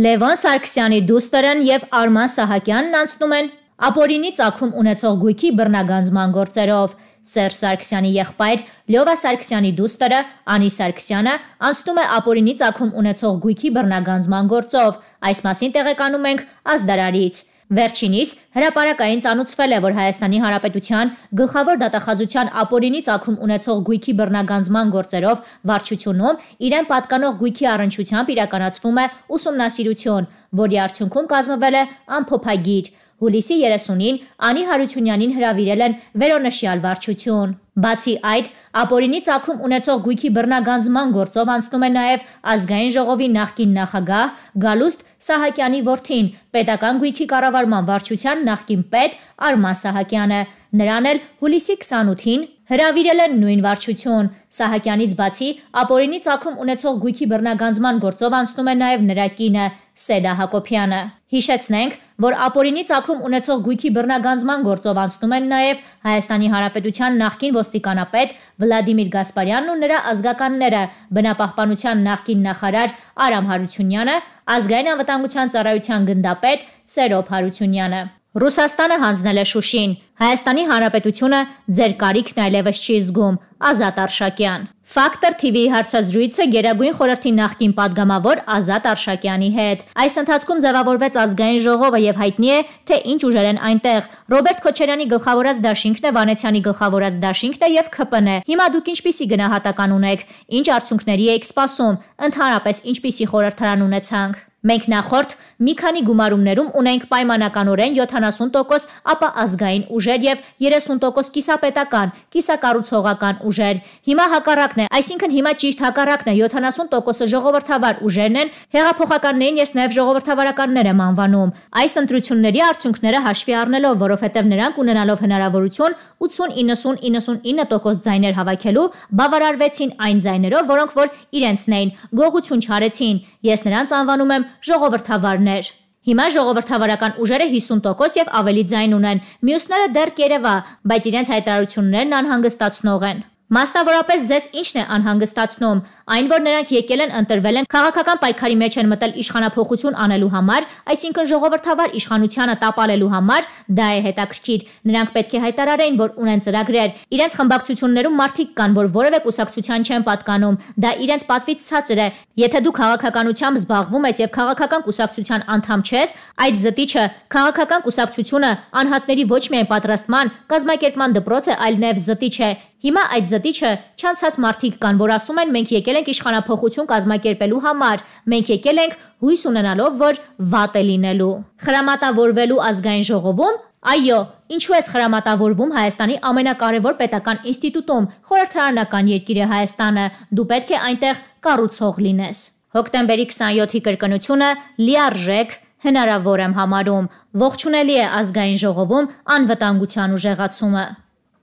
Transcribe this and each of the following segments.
Լևոն Սարգսյանի դուստրն եւ Արման Սահակյանն անցնում են ապորինի ցակում ունեցող գույքի բռնագանձման գործերով։ Սերժ Սարգսյանի եղբայր Լևա Սարգսյանի դուստրը Անի Սարգսյանը անցնում է ապորինի ցակում ունեցող գույքի բռնագանձման գործով։ Այս մասին տեղեկանում ենք ազդարարից։ Վերջինիս հրապարակային ցանուցվել է, որ Հայաստանի Հանրապետության գլխավոր դատախազության ապօրինից ակում ունեցող գույքի բռնագանձման գործերով վարչությունում իրեն պատկանող գույքի առնչությամբ իրականացվում է ուսումնասիրություն, որի արդյունքում կազմվել է անփոփագիր Հուլիսի 30-ին Անի Հարությունյանին հրավիրել են վերոնշյալ վարչություն։ Բացի այդ, ապօրինի ցակում ունեցող գույքի բռնագանձման գործով անցնում է նաև ազգային ժողովի նախկին նախագահ Գալուստ Սահակյանի որդին, պետական գույքի կառավարման վարչության նախկին պետ Արման Սահակյանը։ Նրան էլ հուլիսի 28-ին հրավիրել են նույն վարչություն։ Սահակյանից բացի ապօրինի ցակում ունեցող գույքի բռնագանձման գործով անցնում է նաև նրա կինը Սեդա Հակոբյանը։ Հիշեցնենք, որ ապօրինի ցակում ունեցող գույքի բռնագանձման գործով անցնում են նաև Հայաստանի Հանրապետության նախկին ոստիկանապետ Վլադիմիր Գասպարյանն ու նրա ազգականները, բնապահպանության նախկին նախարար Արամ Հարությունյանը, ազգային անվտանգության ծառայության գնդապետ Սերոբ Հարությունյանը։ Ռուսաստանը հանձնել է Շուշին։ Հայաստանի Հանրապետությունը ձեր կարիքն այլևս չի զգում։ Ազատ Արշակյան։ Factor TV-ի հարցազրույցը Գերագույն խորհրդի նախկին падգամավոր Ազատ Արշակյանի հետ։ Այս ընթացքում ձևավորվեց ազգային ժողովը եւ հայտնի է, թե ինչ ուժեր են այնտեղ։ Ռոբերտ Քոչարյանի գլխավորած դաշինքն է Վանեցյանի գլխավորած դաշինքն է եւ ՔՊՆ-ը։ Հիմա դուք ինչպիսի գնահատական ունեք, ինչ արդյունքների եք սպասում, ընդհանրապես ինչպիսի խորհրդարան ունեցանք։ Մենք նախորդ մի քանի գումարումներում ունենք պայմանականորեն 70%, ապա ազգային ուժեր եւ 30% կիսապետական, կիսակառուցողական ուժեր։ Հիմա հակառակն է, այսինքն հիմա ճիշտ հակառակն է 70%-ը ժողովրդավար ուժերն են, հեղափոխականներին ես նաեւ ժողովրդավարականներ եմ անվանում։ Այս ընտրությունների արդյունքները հաշվի առնելով, որովհետեւ նրանք ունենալով հնարավորություն 80-90-99% ձայներ հավաքելու, բավարարվեցին այն ձայներով, որոնք որ իրենցն էին, գողություն չարեցին։ Ես նրանց անվանում եմ ժողովրդավարներ։ Հիմա ժողովրդավարական ուժերը 50% եւ ավելի ձայն ունեն։ Մյուսները դեռ կերևա, բայց իրենց հայտարարություններն անհանգստացնող են։ Մասնավորապես ձեզ ի՞նչն է անհանգստացնում, այն որ նրանք եկել են ընտրվել են քաղաքական պայքարի մեջ են մտել իշխանափոխություն անելու համար, այսինքն ժողովրդավար իշխանությունը տապալելու համար, դա է հետաքրքիր։ Նրանք պետք է հայտարարեին, որ ունեն ծրագրեր։ Իրենց խմբակցություններում մարդիկ կան, որ որևէ կուսակցության չեն պատկանում, դա իրենց պատվից ցածր է։ Եթե դու քաղաքականությամբ զբաղվում ես եւ քաղաքական կուսակցության անդամ չես, այդ զտիչը քաղաքական կուսակցությունը անհատների ոչ միայն պատրաստման, կազմակերպման դպրոց է, այլ նաեւ զտիչ է։ Հիմա այդ զտիչը չանցած մարդիկ կան, որ ասում են մենք եկել ենք իշխանապողություն կազմակերպելու համար, մենք եկել ենք հույս ունենալով, որ վատ է լինելու։ Խրամատավորվելու ազգային ժողովում Այո, ինչու էս խրամատավորվում Հայաստանի ամենակարևոր պետական ինստիտուտում, խորհրդարանական երկիր է Հայաստանը, դու պետք է այնտեղ կառուցող լինես։ Հոկտեմբերի 27-ի կրկնությունը լիարժեք հնարավոր եմ համարում։ Ողջունելի է ազգային ժողովում անվտանգության ուժեղացումը։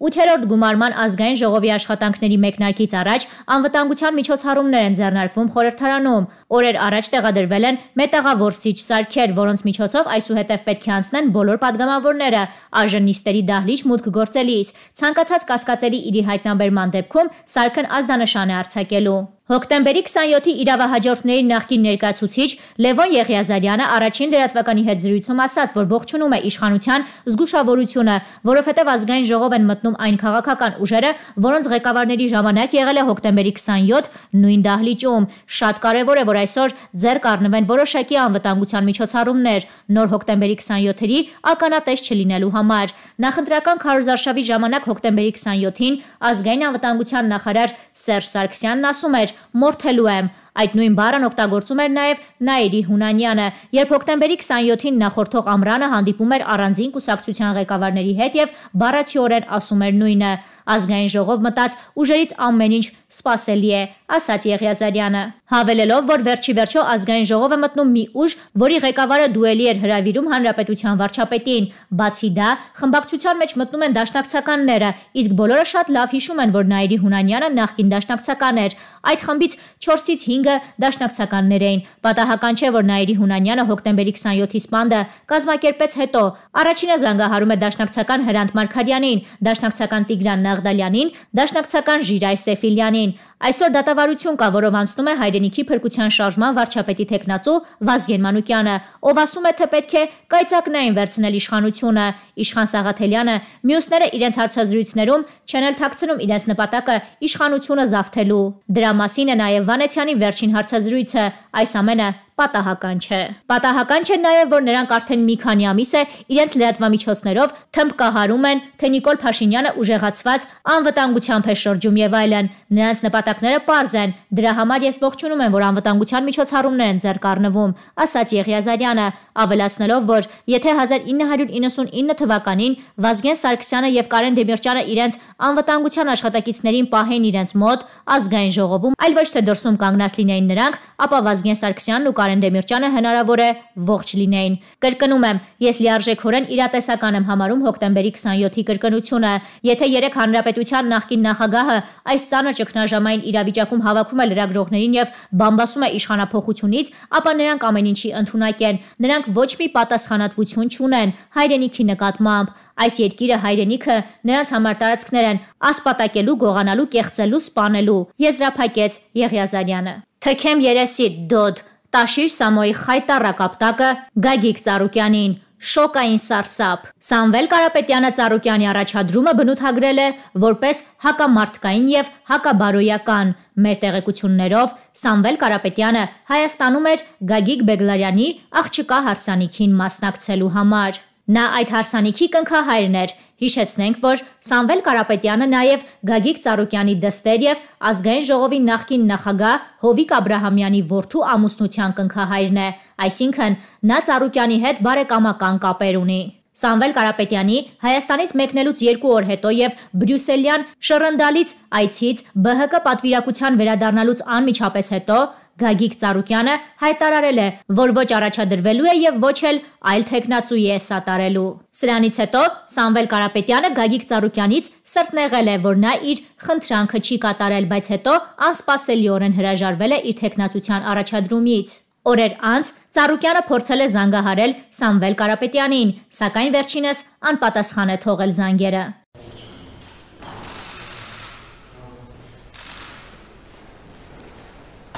8-րդ գումարման ազգային ժողովի աշխատանքների մեկնարկից առաջ անվտանգության միջոցառումներ են ձեռնարկվում խորհրդարանում։ Օրեր առաջ տեղադրվել են մետաղավորսիչ սարքեր, որոնց միջոցով այսուհետև պետք է անցնեն բոլոր падգամավորները արժանիստերի դահլիճ մուտք գործելիս։ Ցանկացած կասկածելի իրի հայտնաբերման դեպքում սարքն ազդանշան է արձակելու։ Հոկտեմբերի 27-ի իրավահաջորդների նախկին ներկայացուցիչ Լևոն Եղիազարյանը առաջին դերատվականի հետ զրույցում ասաց, որ ողջունում է իշխանության զգուշավորությունը, որովհետև ազգային ժողով են մտնում այն քաղաքական ուժերը, որոնց ղեկավարների ժամանակ եղել է հոկտեմբերի 27 նույն դահլիճում։ Շատ կարևոր է, որ այսօր ձեռք առնվեն որոշակի անվտանգության միջոցառումներ նոր հոկտեմբերի 27-ի ականատես չլինելու համար։ Նախընտրական քարոզարշավի ժամանակ հոկտեմբերի 27-ին ազգային անվտանգության նախարար Սերժ Սարգսյանն ասում էր, մորթելու եմ։ Այդ նույն բառն օգտագործում էր նաև Նաիրի Հունանյանը, երբ հոկտեմբերի 27-ին նախորդող ամռանը հանդիպում էր առանձին կուսակցության ղեկավարների հետ եւ բառացիորեն ասում էր նույնը։ Ազգային ժողով մտած ուժերից ամեն ինչ սпасելի է, ասաց Եղիազարյանը, հավելելով, որ վերջի վերջո ազգային ժողովը մտնում մի ուժ, որի ղեկավարը դուելի էր հրավիրում հանրապետության վարչապետին։ Բացի դա, խմբակցության մեջ մտնում են դաշնակցականները, իսկ բոլորը շատ լավ հիշում են, որ Նաիրի Հունանյանը նախկին դաշնակցական էր։ Այդ խմբից 4-ից 5-ը դաշնակցականներ էին։ Պատահական չէ, որ Նաիրի Հունանյանը հոկտեմբերի 27-ի սպանդը կազմակերպեց հետո։ Առաջինը զանգահարում է դաշնակցական Հրանտ Մարկարյանին, դաշնակցական Տիգրան Նաղ Աղդալյանին, դաշնակցական Ժիրայր Սեֆիլյանին։ Այսօր դատավարություն կա, որով անցնում է հայրենիքի փրկության շարժման վարչապետի տեխնացու Վազ Գերմանուկյանը, ով ասում է, թե պետք է կայծակնային վերցնել իշխանությունը։ Իշխան Սաղաթելյանը մյուսները իրենց հարցազրույցներում չեն էլ ཐակցնում իրենց նպատակը իշխանությունը զավթելու։ Դրա մասին է նաև Վանեցյանի վերջին հարցազրույցը։ Այս ամենը պատահական չէ։ Պատահական չէ նաև, որ նրանք արդեն մի քանի ամիս է իրենց լրատվամիջոցներով թմբկահարում են, թե Նիկոլ Փաշինյանը ուժեղացված անվտանգությամբ է շրջում եւ այլն։ Նրանց նպատակները པարզ են։ Դրա համար ես ողջունում եմ, որ անվտանգության միջոցառումներ են ձեռք առնվում, ասաց Եղիազարյանը, ավելացնելով, որ եթե 1999 թվականին Վազգեն Սարգսյանը եւ Կարեն Դեմիրճյանը իրենց անվտանգության աշխատակիցներին պահեն իրենց մոտ ազգային ժողովում, այլ ոչ թե դրսում կանգնած լինեին նրանք, ապա Վազգեն Սարգսյանն ու Կարեն Կարեն Դեմիրճյանը հնարավոր է ողջ լինեին։ Կրկնում եմ, ես լիարժեքորեն իրատեսական եմ համարում հոկտեմբերի 27-ի կրկնությունը, եթե 3 հանրապետության նախկին նախագահը այս ցանը ճգնաժամային իրավիճակում հավաքում է լրագրողներին եւ բամբասում է իշխանապողությունից, ապա նրանք ամեն ինչի ընդունակ են։ Նրանք ոչ մի պատասխանատվություն չունեն հայրենիքի նկատմամբ։ Այս երկիրը հայրենիքը նրանց համար տարածքներ են ասպատակելու, գողանալու, կեղծելու, սպանելու։ Եզրափակեց Եղիազարյանը։ Թքեմ երեսի դոդ Տաշիր Սամոյի խայտառակ ապտակը Գագիկ Ծառուկյանին, շոկային սարսափ։ Սամվել Կարապետյանը Ծառուկյանի առաջադրումը բնութագրել է որպես հակամարտկային եւ հակաբարոյական։ Մեր տեղեկություններով Սամվել Կարապետյանը Հայաստանում էր Գագիկ Բեգլարյանի աղջկա հարսանիքին մասնակցելու համար։ Նա այդ հարսանիքի կնքահայրն էր։ Հիշեցնենք, որ Սամվել Կարապետյանը նաև Գագիկ Ծառուկյանի դստեր եւ ազգային ժողովի նախկին նախագահ Հովիկ Աբ รา համյանի որդու ամուսնության կնքահայրն է, այսինքն նա Ծառուկյանի հետ բարեկամական կապեր ունի։ Սամվել Կարապետյանի Հայաստանից մեկնելուց 2 օր հետո եւ Բրյուսելյան շռնդալից այցից ԲՀԿ պատվիրակության վերադառնալուց անմիջապես հետո Գագիկ Ծառուկյանը հայտարարել է, որ ոչ առաջադրվելու է եւ ոչ էլ այլ տեխնացուի է սատարելու։ Սրանից հետո Սամվել Կարապետյանը Գագիկ Ծառուկյանից սրտնեղել է, որ նա իր խնդրանքը չի կատարել, բայց հետո անսպասելիորեն հրաժարվել է իր տեխնացության առաջադրումից։ Օրեր անց Ծառուկյանը փորձել է զանգահարել Սամվել Կարապետյանին, սակայն վերջինս անպատասխան է թողել զանգերը։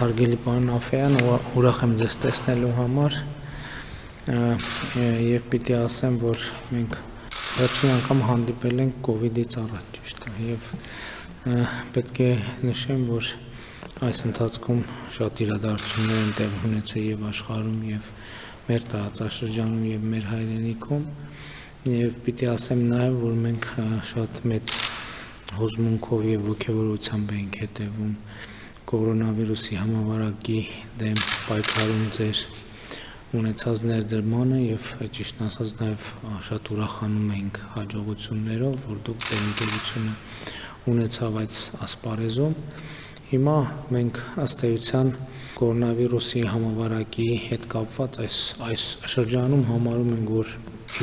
Հարգելի պարոն Աֆեյան, ուրախ եմ ձեզ տեսնելու համար եւ պիտի ասեմ, որ մենք վերջին անգամ հանդիպել ենք COVID-ից առաջ, ճիշտ է, եւ պետք է նշեմ, որ այս ընթացքում շատ իրադարձություններ են տեղ ունեցել եւ աշխարհում եւ մեր տարածաշրջանում եւ մեր հայրենիքում եւ պիտի ասեմ նաեւ որ մենք շատ մեծ հոզմունքով եւ ողջավորությամբ ենք հետեւում կորոնավիրուսի համավարակի դեմ պայքարում ձեր ունեցած ներդրմանը եւ ճիշտ ասած նաեւ շատ ուրախանում ենք հաջողություններով, որ դուք ձեր ընկերությունը ունեցավ այս ասպարեզում։ Հիմա մենք ըստ էության կորոնավիրուսի համավարակի հետ կապված այս այս շրջանում համարում ենք, որ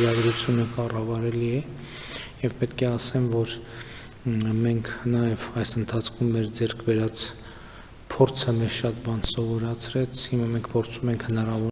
իրավիճությունը կառավարելի է եւ պետք է ասեմ, որ մենք նաեւ այս ընթացքում մեր ձեռք բերած փորձը մեզ շատ բան սովորացրեց, հիմա մենք փորձում ենք հնարավոր